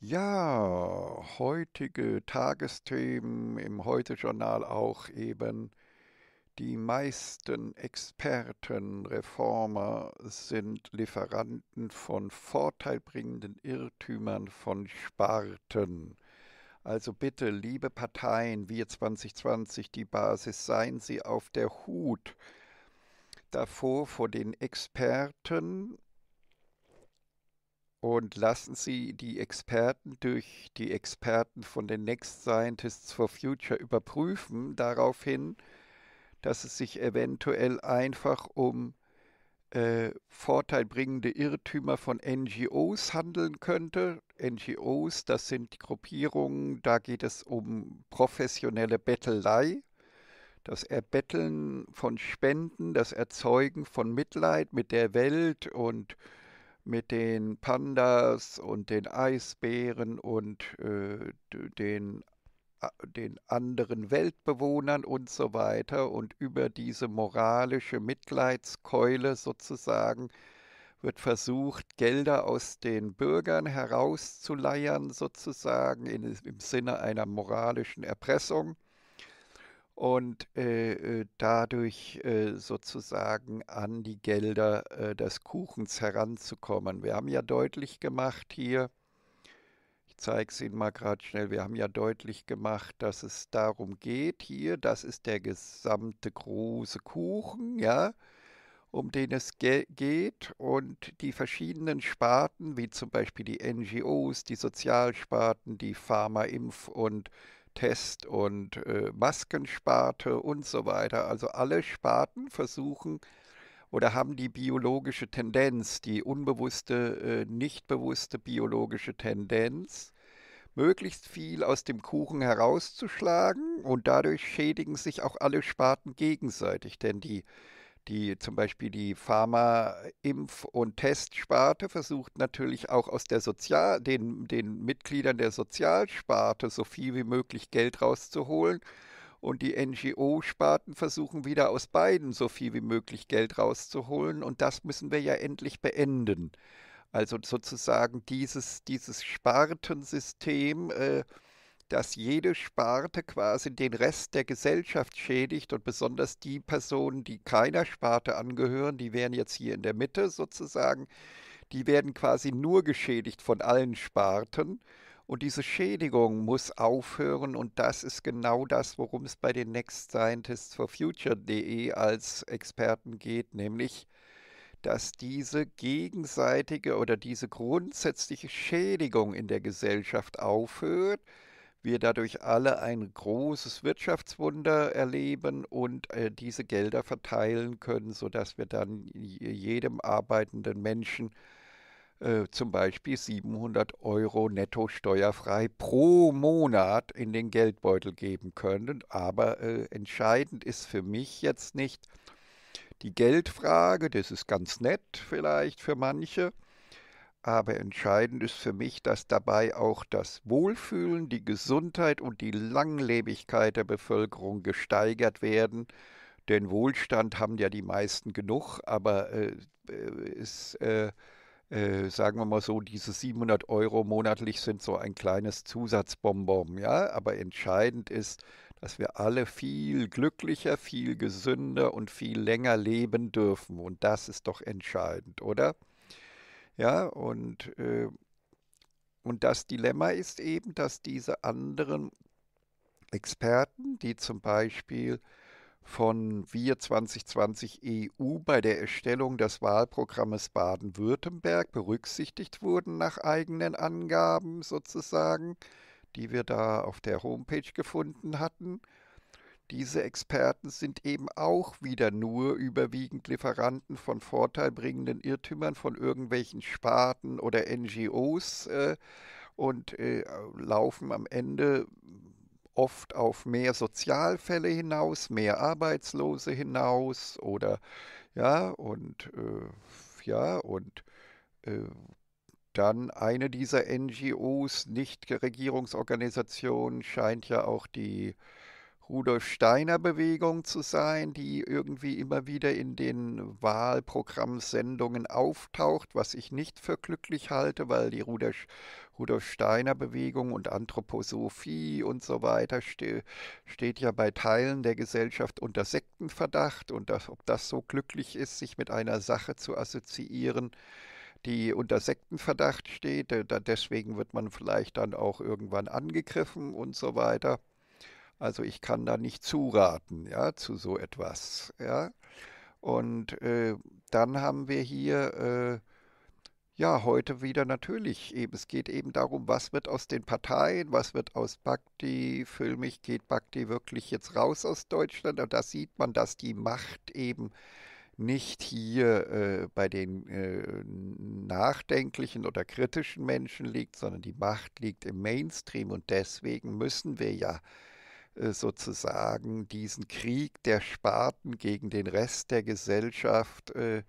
Ja, heutige Tagesthemen im Heute-Journal auch eben. Die meisten Experten, Reformer sind Lieferanten von vorteilbringenden Irrtümern von Sparten. Also bitte, liebe Parteien, wir 2020, die Basis, seien Sie auf der Hut davor vor den Experten und lassen Sie die Experten durch die Experten von den Next Scientists for Future überprüfen, darauf hin, dass es sich eventuell einfach um äh, vorteilbringende Irrtümer von NGOs handeln könnte. NGOs, das sind Gruppierungen, da geht es um professionelle Bettelei, das Erbetteln von Spenden, das Erzeugen von Mitleid mit der Welt und mit den Pandas und den Eisbären und äh, den, den anderen Weltbewohnern und so weiter. Und über diese moralische Mitleidskeule sozusagen wird versucht, Gelder aus den Bürgern herauszuleiern, sozusagen in, im Sinne einer moralischen Erpressung und äh, äh, dadurch äh, sozusagen an die Gelder äh, des Kuchens heranzukommen. Wir haben ja deutlich gemacht hier, ich zeige es Ihnen mal gerade schnell, wir haben ja deutlich gemacht, dass es darum geht hier, das ist der gesamte große Kuchen, ja, um den es ge geht und die verschiedenen Sparten, wie zum Beispiel die NGOs, die Sozialsparten, die Pharma, Impf- und äh, Test- und äh, Maskensparte und so weiter. Also alle Sparten versuchen oder haben die biologische Tendenz, die unbewusste, äh, nicht bewusste biologische Tendenz, möglichst viel aus dem Kuchen herauszuschlagen und dadurch schädigen sich auch alle Sparten gegenseitig, denn die die zum Beispiel die Pharma-Impf- und Testsparte versucht natürlich auch aus der Sozial den, den Mitgliedern der Sozialsparte so viel wie möglich Geld rauszuholen. Und die NGO-Sparten versuchen wieder aus beiden so viel wie möglich Geld rauszuholen. Und das müssen wir ja endlich beenden. Also sozusagen dieses, dieses Spartensystem. Äh, dass jede Sparte quasi den Rest der Gesellschaft schädigt und besonders die Personen, die keiner Sparte angehören, die wären jetzt hier in der Mitte sozusagen, die werden quasi nur geschädigt von allen Sparten. Und diese Schädigung muss aufhören und das ist genau das, worum es bei den Next Scientists for Future.de als Experten geht, nämlich dass diese gegenseitige oder diese grundsätzliche Schädigung in der Gesellschaft aufhört wir dadurch alle ein großes Wirtschaftswunder erleben und äh, diese Gelder verteilen können, sodass wir dann jedem arbeitenden Menschen äh, zum Beispiel 700 Euro netto steuerfrei pro Monat in den Geldbeutel geben können. Aber äh, entscheidend ist für mich jetzt nicht die Geldfrage, das ist ganz nett vielleicht für manche, aber entscheidend ist für mich, dass dabei auch das Wohlfühlen, die Gesundheit und die Langlebigkeit der Bevölkerung gesteigert werden. Denn Wohlstand haben ja die meisten genug, aber äh, ist, äh, äh, äh, sagen wir mal so, diese 700 Euro monatlich sind so ein kleines Zusatzbonbon. Ja? Aber entscheidend ist, dass wir alle viel glücklicher, viel gesünder und viel länger leben dürfen. Und das ist doch entscheidend, oder? Ja, und, äh, und das Dilemma ist eben, dass diese anderen Experten, die zum Beispiel von Wir 2020 EU bei der Erstellung des Wahlprogrammes Baden-Württemberg berücksichtigt wurden nach eigenen Angaben sozusagen, die wir da auf der Homepage gefunden hatten. Diese Experten sind eben auch wieder nur überwiegend Lieferanten von vorteilbringenden Irrtümern von irgendwelchen Sparten oder NGOs äh, und äh, laufen am Ende oft auf mehr Sozialfälle hinaus, mehr Arbeitslose hinaus oder ja und äh, ja und äh, dann eine dieser NGOs, Nichtregierungsorganisationen, scheint ja auch die Rudolf Steiner Bewegung zu sein, die irgendwie immer wieder in den Wahlprogrammsendungen auftaucht, was ich nicht für glücklich halte, weil die Rudolf, Steiner Bewegung und Anthroposophie und so weiter ste steht ja bei Teilen der Gesellschaft unter Sektenverdacht und das, ob das so glücklich ist, sich mit einer Sache zu assoziieren, die unter Sektenverdacht steht, deswegen wird man vielleicht dann auch irgendwann angegriffen und so weiter. Also ich kann da nicht zuraten ja, zu so etwas. Ja. Und äh, dann haben wir hier äh, ja, heute wieder natürlich eben. Es geht eben darum, was wird aus den Parteien, was wird aus Bhakti. Für mich geht Bhakti wirklich jetzt raus aus Deutschland. Und da sieht man, dass die Macht eben nicht hier äh, bei den äh, nachdenklichen oder kritischen Menschen liegt, sondern die Macht liegt im Mainstream. Und deswegen müssen wir ja äh, sozusagen diesen Krieg der Sparten gegen den Rest der Gesellschaft äh,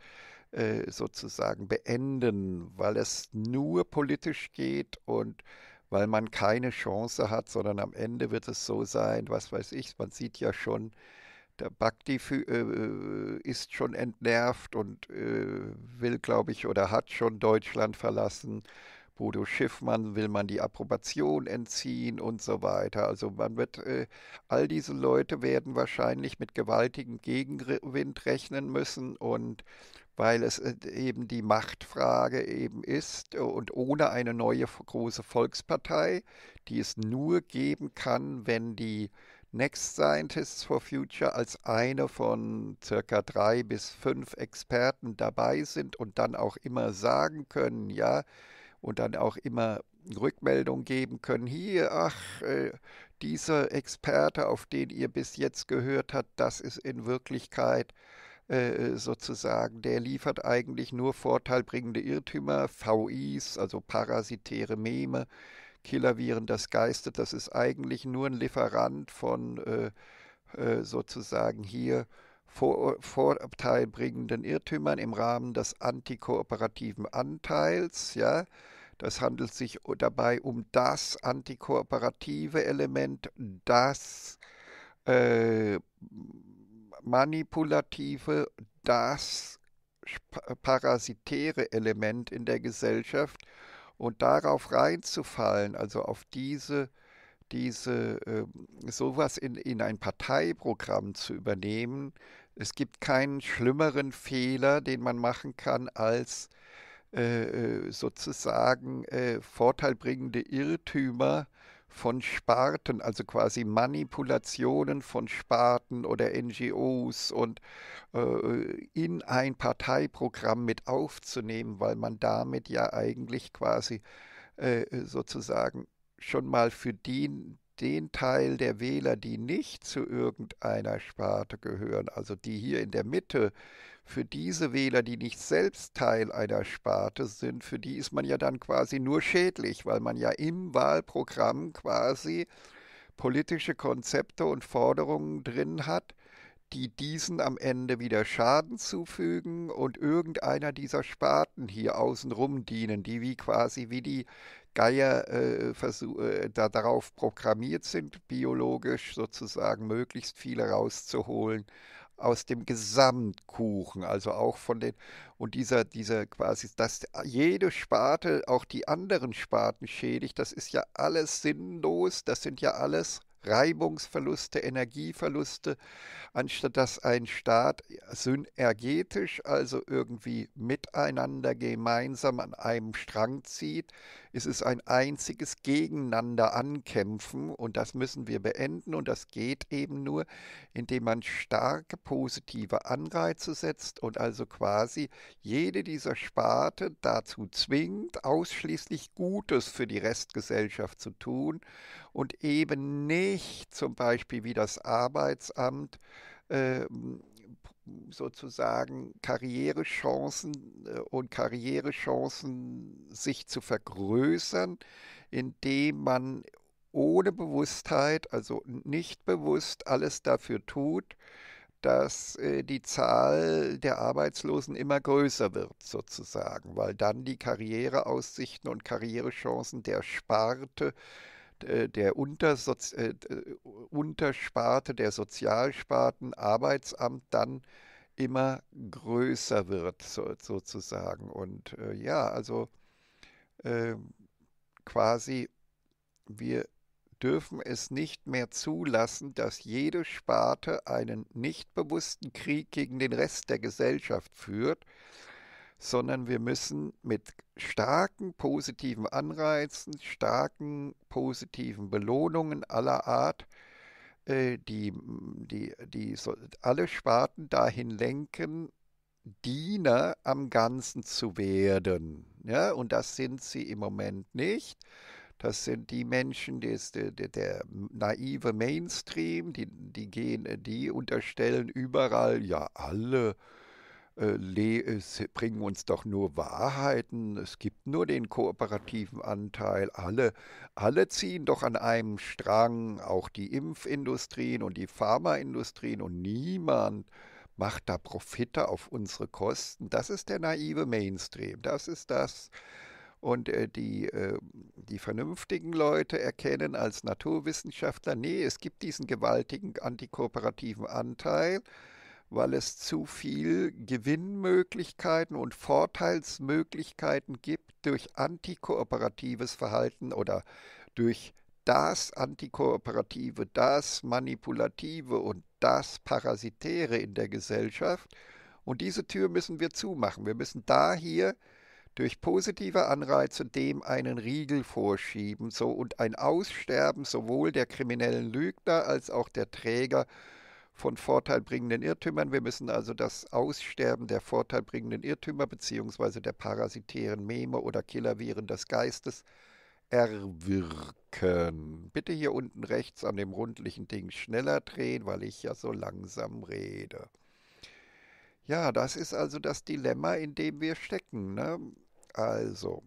äh, sozusagen beenden, weil es nur politisch geht und weil man keine Chance hat, sondern am Ende wird es so sein, was weiß ich, man sieht ja schon, der Bhakti ist schon entnervt und will, glaube ich, oder hat schon Deutschland verlassen. Bodo Schiffmann will man die Approbation entziehen und so weiter. Also man wird, äh, all diese Leute werden wahrscheinlich mit gewaltigem Gegenwind rechnen müssen und weil es äh, eben die Machtfrage eben ist äh, und ohne eine neue große Volkspartei, die es nur geben kann, wenn die Next Scientists for Future als eine von circa drei bis fünf Experten dabei sind und dann auch immer sagen können, ja, und dann auch immer Rückmeldung geben können. Hier, ach, äh, dieser Experte, auf den ihr bis jetzt gehört habt, das ist in Wirklichkeit äh, sozusagen, der liefert eigentlich nur vorteilbringende Irrtümer, VIs, also parasitäre Meme, Killerviren des Geistes, das ist eigentlich nur ein Lieferant von äh, äh sozusagen hier vor, vorteilbringenden Irrtümern im Rahmen des antikooperativen Anteils. Ja? Das handelt sich dabei um das antikooperative Element, das äh, manipulative, das parasitäre Element in der Gesellschaft. Und darauf reinzufallen, also auf diese diese äh, sowas in, in ein Parteiprogramm zu übernehmen. Es gibt keinen schlimmeren Fehler, den man machen kann, als äh, äh, sozusagen vorteilbringende Irrtümer von Sparten, also quasi Manipulationen von Sparten oder NGOs und äh, in ein Parteiprogramm mit aufzunehmen, weil man damit ja eigentlich quasi äh, sozusagen schon mal für den, den Teil der Wähler, die nicht zu irgendeiner Sparte gehören, also die hier in der Mitte, für diese Wähler, die nicht selbst Teil einer Sparte sind, für die ist man ja dann quasi nur schädlich, weil man ja im Wahlprogramm quasi politische Konzepte und Forderungen drin hat, die diesen am Ende wieder Schaden zufügen und irgendeiner dieser Sparten hier außenrum dienen, die wie quasi wie die Geier äh, äh, da, darauf programmiert sind, biologisch sozusagen möglichst viele rauszuholen aus dem Gesamtkuchen, also auch von den und dieser dieser quasi, dass jede Sparte auch die anderen Sparten schädigt, das ist ja alles sinnlos, das sind ja alles Reibungsverluste, Energieverluste, anstatt dass ein Staat synergetisch, also irgendwie miteinander gemeinsam an einem Strang zieht, es ist ein einziges Gegeneinander ankämpfen und das müssen wir beenden und das geht eben nur, indem man starke positive Anreize setzt und also quasi jede dieser Sparte dazu zwingt, ausschließlich Gutes für die Restgesellschaft zu tun und eben nicht zum Beispiel wie das Arbeitsamt, ähm, sozusagen Karrierechancen äh, und Karrierechancen sich zu vergrößern, indem man ohne Bewusstheit, also nicht bewusst, alles dafür tut, dass äh, die Zahl der Arbeitslosen immer größer wird, sozusagen, weil dann die Karriereaussichten und Karrierechancen der Sparte äh, der Untersoz äh, äh, Untersparte, der Sozialsparten, Arbeitsamt dann immer größer wird, so, sozusagen. Und äh, ja, also äh, quasi, wir dürfen es nicht mehr zulassen, dass jede Sparte einen nicht bewussten Krieg gegen den Rest der Gesellschaft führt sondern wir müssen mit starken positiven Anreizen, starken positiven Belohnungen aller Art äh, die, die, die so, alle Sparten dahin lenken, Diener am Ganzen zu werden. Ja, und das sind sie im Moment nicht. Das sind die Menschen, die ist der, der, der, naive Mainstream, die, die gehen, die unterstellen überall, ja, alle äh, bringen uns doch nur Wahrheiten, es gibt nur den kooperativen Anteil, alle, alle ziehen doch an einem Strang, auch die Impfindustrien und die Pharmaindustrien und niemand macht da Profite auf unsere Kosten. Das ist der naive Mainstream, das ist das. Und äh, die, äh, die vernünftigen Leute erkennen als Naturwissenschaftler, nee, es gibt diesen gewaltigen antikooperativen Anteil weil es zu viel Gewinnmöglichkeiten und Vorteilsmöglichkeiten gibt durch antikooperatives Verhalten oder durch das Antikooperative, das Manipulative und das Parasitäre in der Gesellschaft. Und diese Tür müssen wir zumachen. Wir müssen da hier durch positive Anreize dem einen Riegel vorschieben so und ein Aussterben sowohl der kriminellen Lügner als auch der Träger von vorteilbringenden Irrtümern. Wir müssen also das Aussterben der vorteilbringenden Irrtümer bzw. der parasitären Meme oder Killerviren des Geistes erwirken. Bitte hier unten rechts an dem rundlichen Ding schneller drehen, weil ich ja so langsam rede. Ja, das ist also das Dilemma, in dem wir stecken. Ne? Also,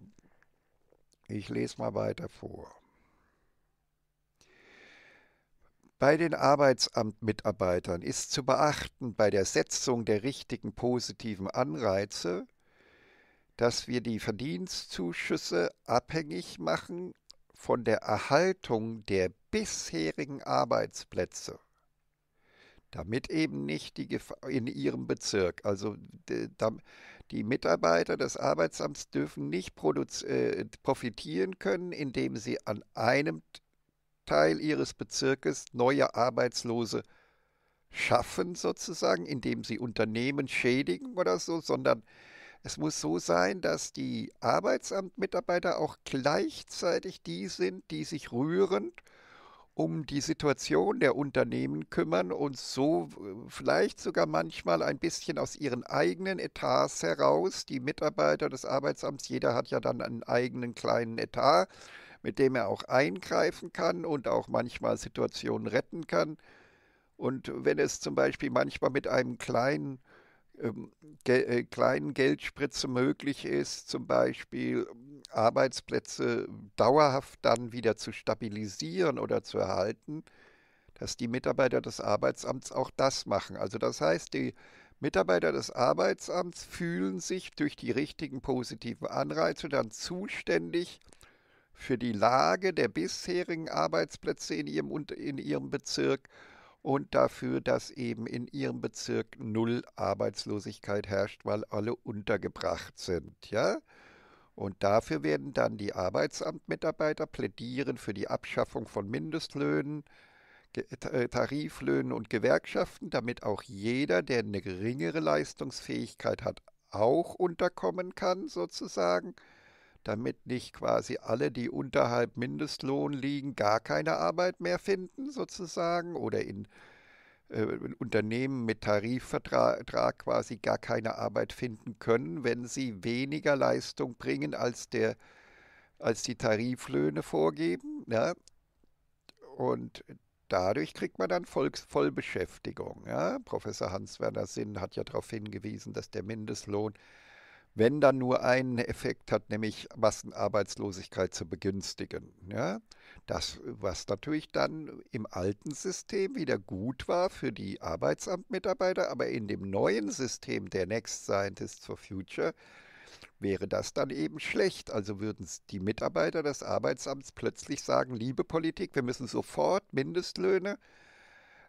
ich lese mal weiter vor. Bei den Arbeitsamtmitarbeitern ist zu beachten bei der Setzung der richtigen positiven Anreize, dass wir die Verdienstzuschüsse abhängig machen von der Erhaltung der bisherigen Arbeitsplätze, damit eben nicht die Gef in ihrem Bezirk, also die Mitarbeiter des Arbeitsamts dürfen nicht äh, profitieren können, indem sie an einem Teil ihres Bezirkes neue Arbeitslose schaffen, sozusagen, indem sie Unternehmen schädigen oder so, sondern es muss so sein, dass die Arbeitsamtmitarbeiter auch gleichzeitig die sind, die sich rührend um die Situation der Unternehmen kümmern und so äh, vielleicht sogar manchmal ein bisschen aus ihren eigenen Etats heraus, die Mitarbeiter des Arbeitsamts, jeder hat ja dann einen eigenen kleinen Etat, mit dem er auch eingreifen kann und auch manchmal Situationen retten kann. Und wenn es zum Beispiel manchmal mit einem kleinen, ähm, ge äh, kleinen Geldspritze möglich ist, zum Beispiel ähm, Arbeitsplätze dauerhaft dann wieder zu stabilisieren oder zu erhalten, dass die Mitarbeiter des Arbeitsamts auch das machen. Also das heißt, die Mitarbeiter des Arbeitsamts fühlen sich durch die richtigen positiven Anreize dann zuständig für die Lage der bisherigen Arbeitsplätze in ihrem, in ihrem Bezirk und dafür, dass eben in ihrem Bezirk null Arbeitslosigkeit herrscht, weil alle untergebracht sind. Ja? Und dafür werden dann die Arbeitsamtmitarbeiter plädieren für die Abschaffung von Mindestlöhnen, äh, Tariflöhnen und Gewerkschaften, damit auch jeder, der eine geringere Leistungsfähigkeit hat, auch unterkommen kann, sozusagen damit nicht quasi alle, die unterhalb Mindestlohn liegen, gar keine Arbeit mehr finden, sozusagen, oder in äh, Unternehmen mit Tarifvertrag quasi gar keine Arbeit finden können, wenn sie weniger Leistung bringen, als, der, als die Tariflöhne vorgeben. Ja? Ne? Und dadurch kriegt man dann Volks Vollbeschäftigung. Ja? Professor Hans-Werner Sinn hat ja darauf hingewiesen, dass der Mindestlohn wenn dann nur einen Effekt hat, nämlich Massenarbeitslosigkeit zu begünstigen. Ja? Das, was natürlich dann im alten System wieder gut war für die Arbeitsamtmitarbeiter, aber in dem neuen System der Next Scientists for Future wäre das dann eben schlecht. Also würden die Mitarbeiter des Arbeitsamts plötzlich sagen, liebe Politik, wir müssen sofort Mindestlöhne,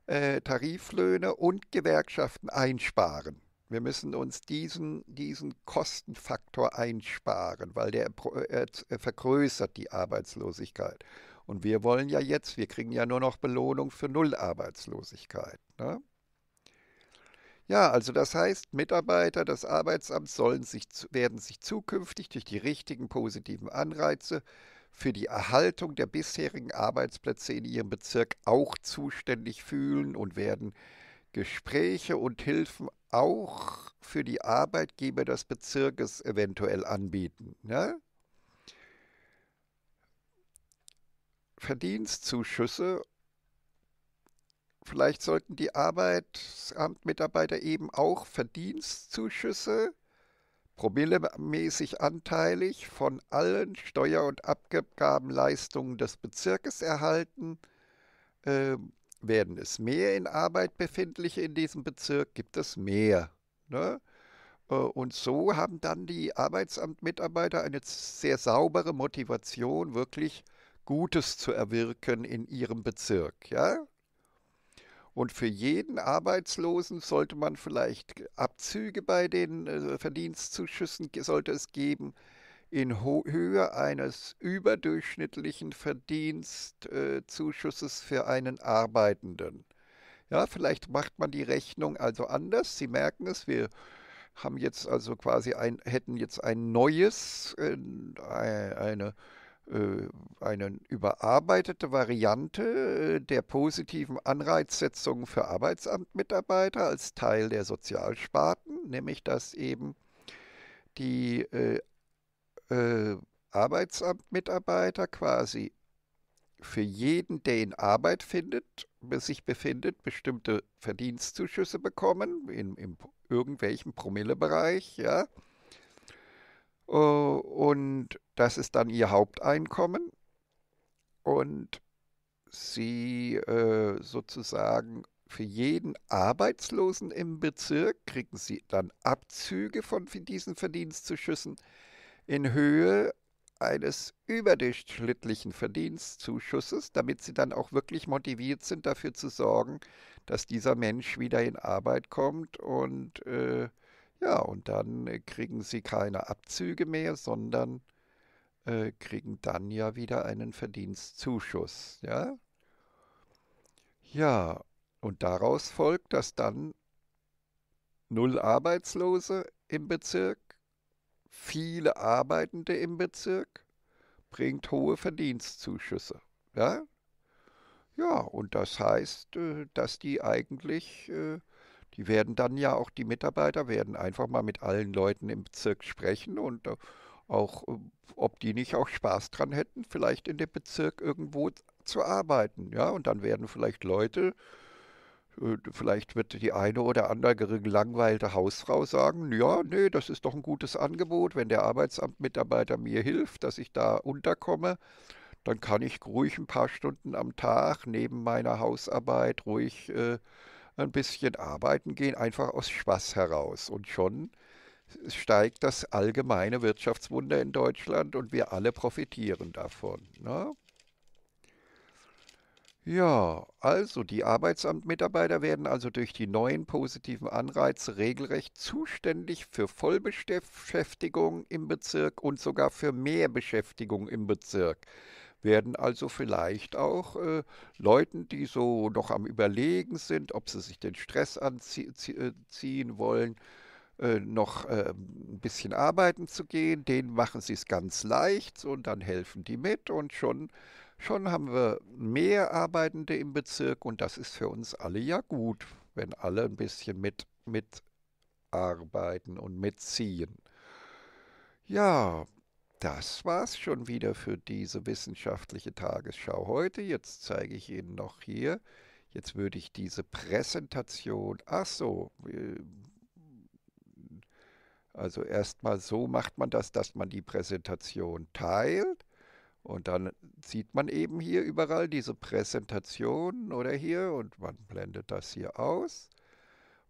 äh, Tariflöhne und Gewerkschaften einsparen. Wir müssen uns diesen, diesen Kostenfaktor einsparen, weil der äh, äh, äh, vergrößert die Arbeitslosigkeit. Und wir wollen ja jetzt, wir kriegen ja nur noch Belohnung für Nullarbeitslosigkeit. Ne? Ja, also das heißt, Mitarbeiter des Arbeitsamts sollen sich, werden sich zukünftig durch die richtigen positiven Anreize für die Erhaltung der bisherigen Arbeitsplätze in ihrem Bezirk auch zuständig fühlen und werden Gespräche und Hilfen auch für die Arbeitgeber des Bezirkes eventuell anbieten. Ne? Verdienstzuschüsse. Vielleicht sollten die Arbeitsamtmitarbeiter eben auch Verdienstzuschüsse promillemäßig anteilig von allen Steuer- und Abgabenleistungen des Bezirkes erhalten. Ähm, werden es mehr in Arbeit befindliche in diesem Bezirk, gibt es mehr. Ne? Äh, und so haben dann die Arbeitsamtmitarbeiter eine sehr saubere Motivation, wirklich Gutes zu erwirken in ihrem Bezirk. Ja? Und für jeden Arbeitslosen sollte man vielleicht Abzüge bei den äh, Verdienstzuschüssen sollte es geben in Höhe eines überdurchschnittlichen Verdienstzuschusses äh, für einen Arbeitenden. Ja, vielleicht macht man die Rechnung also anders. Sie merken es, wir haben jetzt also quasi ein, hätten jetzt ein neues, äh, eine, äh, eine überarbeitete Variante äh, der positiven Anreizsetzung für Arbeitsamtmitarbeiter als Teil der Sozialsparten, nämlich dass eben die äh, äh, Arbeitsamtmitarbeiter quasi für jeden, der in Arbeit findet, sich befindet, bestimmte Verdienstzuschüsse bekommen, in, in irgendwelchem Promillebereich, ja. Äh, und das ist dann ihr Haupteinkommen. Und sie äh, sozusagen für jeden Arbeitslosen im Bezirk kriegen sie dann Abzüge von diesen Verdienstzuschüssen in Höhe eines überdurchschnittlichen Verdienstzuschusses, damit sie dann auch wirklich motiviert sind, dafür zu sorgen, dass dieser Mensch wieder in Arbeit kommt und äh, ja, und dann äh, kriegen sie keine Abzüge mehr, sondern äh, kriegen dann ja wieder einen Verdienstzuschuss, ja? Ja, und daraus folgt, dass dann null Arbeitslose im Bezirk viele Arbeitende im Bezirk, bringt hohe Verdienstzuschüsse. Ja, ja und das heißt, äh, dass die eigentlich, äh, die werden dann ja auch, die Mitarbeiter werden einfach mal mit allen Leuten im Bezirk sprechen und äh, auch, ob die nicht auch Spaß dran hätten, vielleicht in dem Bezirk irgendwo zu arbeiten. Ja, und dann werden vielleicht Leute Vielleicht wird die eine oder andere gelangweilte Hausfrau sagen, ja, nee, das ist doch ein gutes Angebot, wenn der Arbeitsamtmitarbeiter mir hilft, dass ich da unterkomme, dann kann ich ruhig ein paar Stunden am Tag neben meiner Hausarbeit ruhig äh, ein bisschen arbeiten gehen, einfach aus Spaß heraus. Und schon steigt das allgemeine Wirtschaftswunder in Deutschland und wir alle profitieren davon. Ne? Ja, also die Arbeitsamtmitarbeiter werden also durch die neuen positiven Anreize regelrecht zuständig für Vollbeschäftigung im Bezirk und sogar für mehr Beschäftigung im Bezirk. Werden also vielleicht auch äh, Leuten, die so noch am Überlegen sind, ob sie sich den Stress anziehen äh, wollen, äh, noch äh, ein bisschen arbeiten zu gehen, denen machen sie es ganz leicht und dann helfen die mit und schon Schon haben wir mehr Arbeitende im Bezirk und das ist für uns alle ja gut, wenn alle ein bisschen mit, mitarbeiten und mitziehen. Ja, das war's schon wieder für diese wissenschaftliche Tagesschau heute. Jetzt zeige ich Ihnen noch hier. Jetzt würde ich diese Präsentation. Ach so. Äh, also erstmal so macht man das, dass man die Präsentation teilt und dann sieht man eben hier überall diese Präsentation oder hier und man blendet das hier aus.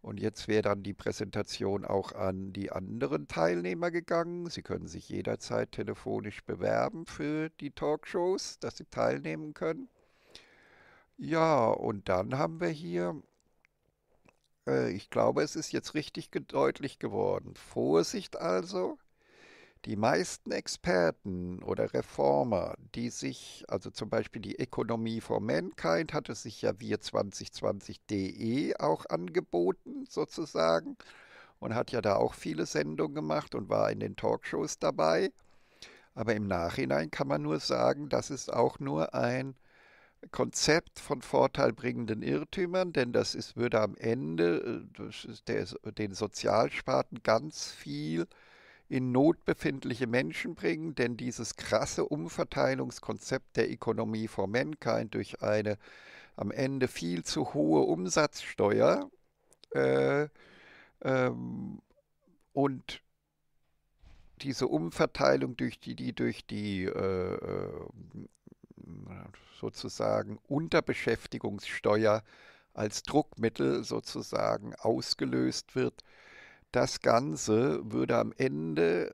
Und jetzt wäre dann die Präsentation auch an die anderen Teilnehmer gegangen. Sie können sich jederzeit telefonisch bewerben für die Talkshows, dass sie teilnehmen können. Ja, und dann haben wir hier, äh, ich glaube, es ist jetzt richtig deutlich geworden. Vorsicht also, die meisten Experten oder Reformer, die sich, also zum Beispiel die Ökonomie for Mankind, hatte sich ja wir 2020.de auch angeboten, sozusagen, und hat ja da auch viele Sendungen gemacht und war in den Talkshows dabei. Aber im Nachhinein kann man nur sagen, das ist auch nur ein Konzept von vorteilbringenden Irrtümern, denn das ist, würde am Ende äh, den Sozialsparten ganz viel äh, in Not befindliche Menschen bringen, denn dieses krasse Umverteilungskonzept der Ökonomie for Mankind durch eine am Ende viel zu hohe Umsatzsteuer äh, ähm, und diese Umverteilung, durch die, die durch die äh, äh sozusagen Unterbeschäftigungssteuer als Druckmittel sozusagen ausgelöst wird, das Ganze würde am Ende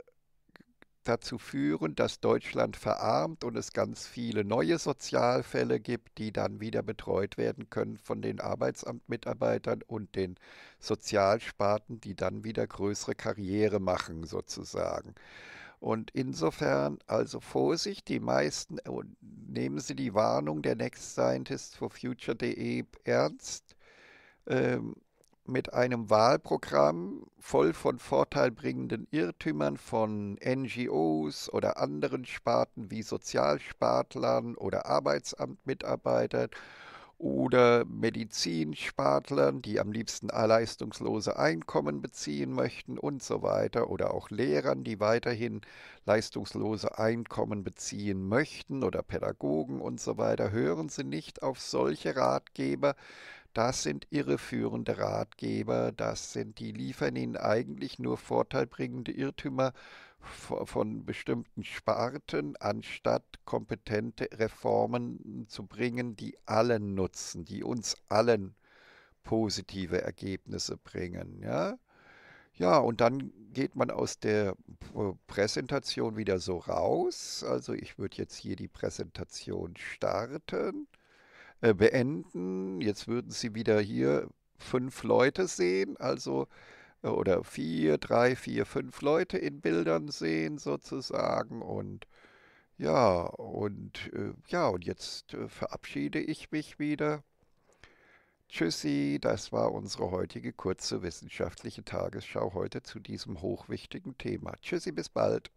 dazu führen, dass Deutschland verarmt und es ganz viele neue Sozialfälle gibt, die dann wieder betreut werden können von den Arbeitsamtmitarbeitern und den Sozialsparten, die dann wieder größere Karriere machen sozusagen. Und insofern also Vorsicht, die meisten äh, nehmen Sie die Warnung der Next Scientist for Future.de ernst. Ähm, mit einem Wahlprogramm voll von vorteilbringenden Irrtümern von NGOs oder anderen Sparten wie Sozialspartlern oder Arbeitsamtmitarbeitern oder Medizinspartlern, die am liebsten leistungslose Einkommen beziehen möchten und so weiter, oder auch Lehrern, die weiterhin leistungslose Einkommen beziehen möchten oder Pädagogen und so weiter, hören Sie nicht auf solche Ratgeber, das sind irreführende Ratgeber, das sind die liefern ihnen eigentlich nur vorteilbringende Irrtümer von bestimmten Sparten, anstatt kompetente Reformen zu bringen, die allen nutzen, die uns allen positive Ergebnisse bringen. Ja, ja und dann geht man aus der Präsentation wieder so raus. Also ich würde jetzt hier die Präsentation starten. Äh, beenden. Jetzt würden sie wieder hier fünf Leute sehen, also äh, oder vier, drei, vier, fünf Leute in Bildern sehen sozusagen und ja, und äh, ja, und jetzt verabschiede ich mich wieder. Tschüssi, das war unsere heutige kurze wissenschaftliche Tagesschau heute zu diesem hochwichtigen Thema. Tschüssi, bis bald.